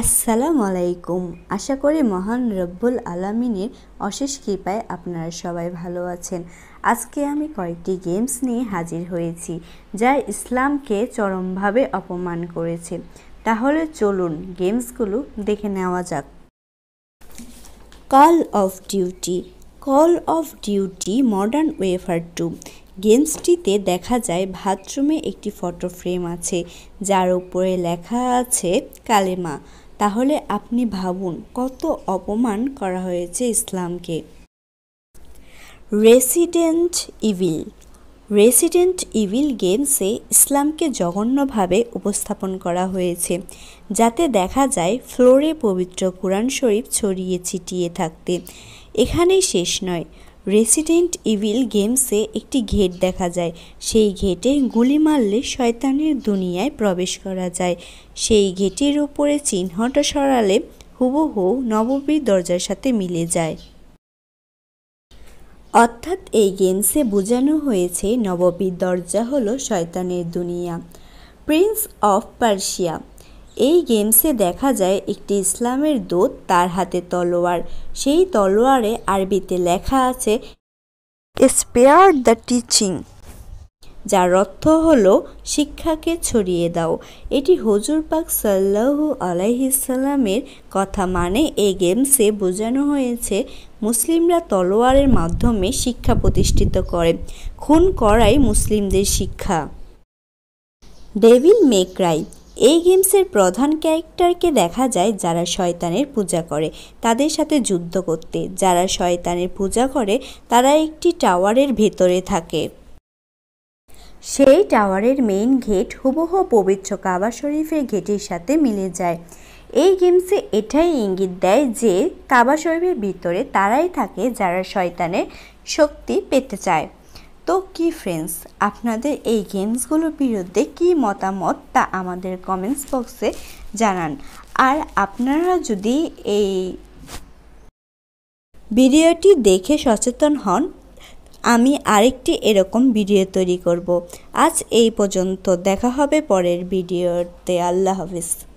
আসসালামু আলাইকুম আশা করি মহান রব্বুল আলামিনের অশেষ কৃপায় আপনারা সবাই ভালো আছেন আজকে আমি কয়েকটি গেমস নিয়ে হাজির হয়েছি যা ইসলামকে চরমভাবে অপমান করেছে তাহলে চলুন গেমসগুলো দেখে নেওয়া যাক call of duty call of duty modern warfare two গেমসটিতে দেখা যায় বাথরুমে একটি ফটো ফ্রেম আছে যার উপরে লেখা আছে কালেমা তাহলে আপনি ভাবুন কত অপমান করা হয়েছে ইসলামকে রেসিডেন্ট ইভিল রেসিডেন্ট ইভিল গেমসে ইসলামকে জঘন্যভাবে উপস্থাপন করা হয়েছে যাতে দেখা যায় ফ্লোরে পবিত্র কোরআন শরীফ ছড়িয়ে ছিটিয়ে থাকতে এখানেই শেষ নয় রেসিডেন্ট ইভিল গেমসে একটি ঘেট দেখা যায় সেই ঘেটে গুলি মারলে শয়তানের দুনিয়ায় প্রবেশ করা যায় সেই ঘেটের ওপরে চিহ্নটা সরালে হুবহু নববীর দরজার সাথে মিলে যায় অর্থাৎ এই গেমসে বোঝানো হয়েছে নববীর দরজা হলো শয়তানের দুনিয়া প্রিন্স অফ পার্সিয়া এই গেমসে দেখা যায় একটি ইসলামের দোত তার হাতে তলোয়ার সেই তলোয়ারে আরবিতে লেখা আছে স্পেয়ার দ্য টিচিং যার অর্থ হল শিক্ষাকে ছড়িয়ে দাও এটি হজুর পাক সাল্লাহু আলাইহিসাল্লামের কথা মানে এই গেমসে বোঝানো হয়েছে মুসলিমরা তলোয়ারের মাধ্যমে শিক্ষা প্রতিষ্ঠিত করে খুন করাই মুসলিমদের শিক্ষা ডেভিল মেক্রাই এই গেমসের প্রধান ক্যারেক্টারকে দেখা যায় যারা শয়তানের পূজা করে তাদের সাথে যুদ্ধ করতে যারা শয়তানের পূজা করে তারা একটি টাওয়ারের ভেতরে থাকে সেই টাওয়ারের মেইন গেট হুবহু পবিত্র কাবা শরীফের গেটের সাথে মিলে যায় এই গেমসে এটাই ইঙ্গিত দেয় যে কাবা শরীফের ভিতরে তারাই থাকে যারা শয়তানের শক্তি পেতে চায় তো কি ফ্রেন্ডস আপনাদের এই গেমসগুলোর বিরুদ্ধে কি মতামত তা আমাদের কমেন্টস বক্সে জানান আর আপনারা যদি এই ভিডিওটি দেখে সচেতন হন আমি আরেকটি এরকম ভিডিও তৈরি করব আজ এই পর্যন্ত দেখা হবে পরের ভিডিওতে আল্লাহ হাফিজ